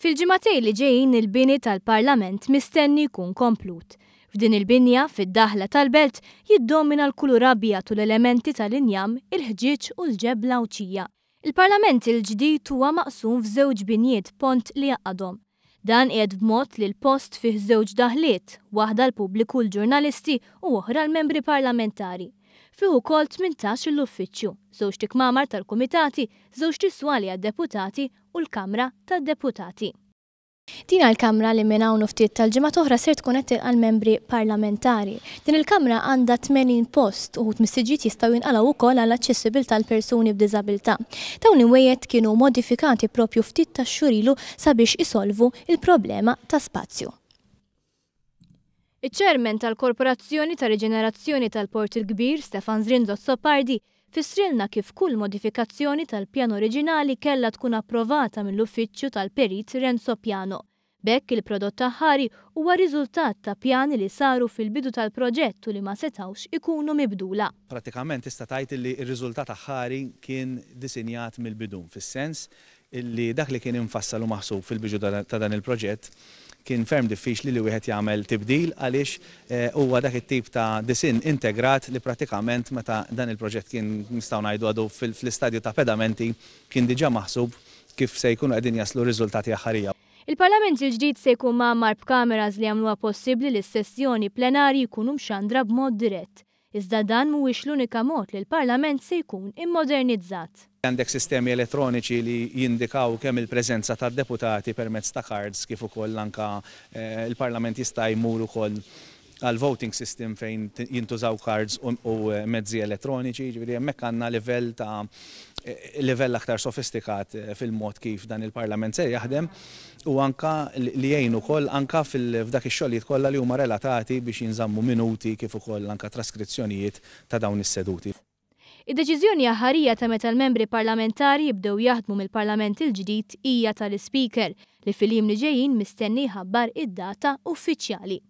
Fil-ġimatej li ġejjin il-bini tal-Parlament mistenni jkun komplut. F'din il-binja, fid-daħla tal-belt, jiddomina l-kulur abjat u l-elementi tal-injam, il-ħġieġ u l-ġebla u ċija. Il-Parlament il-ġdid huwa maqsum f'żewġ binjiet pont li jaqadhom. Dan qiegħed b'mod li l-post fih żewġ daħliet, waħda l-pubbliku l-ġurnalisti u oħra l-membri parlamentari fih ukoll 18 l-uffiċċju, żewġ mamar tal-kumitati, żewġ tiswali għad-deputati u l-Kamra tad-Deputati. Din l-Kamra li minn hawn ftit tal-ġimgħa uħra ser tkun qed għal membri parlamentari. Din il-Kamra għandha 80 post u missiġiet jistgħu jinqalgħu wkoll għal aċċessibilità tal persuni b'diżabilità. Dawn wejet kienu modifikati propju ftit tax-xurilu sabiex isolvu il-problema ta' spazju. Iċ-ċermen tal-Korporazzjoni tal-Riġenerazzjoni tal-Port il-Kbir, Stefan Zrinzo Sopardi, fissrilna kif kull modifikazzjoni tal-pjan oriġinali kella tkun approvata mill-uffiċċju tal-perit Renzo Piano. Bekk il-prodott taħħari huwa riżultat ta' pjani li saru fil-bidu tal-proġett u li ma setawx ikunu mibdula. Pratikament tista' tgħid li r-riżultat taħħari kien disinjat mill-bidu fis-sens illi dak li kien infassal maħsub fil-bidu ta' dan il-proġett kien ferm diffiċli li wieħed jagħmel tibdil għaliex eh, huwa dak it-tip ta' disin integrat li pratikament meta dan il-proġett kien nistgħu ngħidu għadu fl-istadju ta' pedamenti kien diġà maħsub kif se jkunu qegħdin jaslu riżultati aħħarija. Il-Parlament il-ġdid se jkun ma' marb kameras li għamluha possibbli li s-sessjoni plenari jkunu mxandra b'mod dirett. Iżda dan mhuwiex l-unika mod li l-Parlament se jkun immodernizzat. Għandek sistemi elettroniċi li jindikaw kemm il-preżenza tad deputati permezz ta' cards kif ukoll anka eh, il-Parlament jista' jmur ukoll għal voting system fejn jintużaw cards u eh, mezzi elettroniċi, ġviri mekk għanna level ta' eh, level aktar sofistikat eh, fil-mod kif dan il-parlament se jaħdem u anka li jgħinu kol anka f'dak ix-xogħlijiet kollha li huma relatati biex jinżammu minuti kif ukoll anka traskrizzjonijiet ta' dawn is-seduti. Id-deċiżjoni aħarija ta' meta l-membri parlamentari jibdew jaħdmu mill-Parlament il-ġdid hija tal-Speaker li fil-jiem li ġejjin mistenni ħabbar id-data uffiċjali.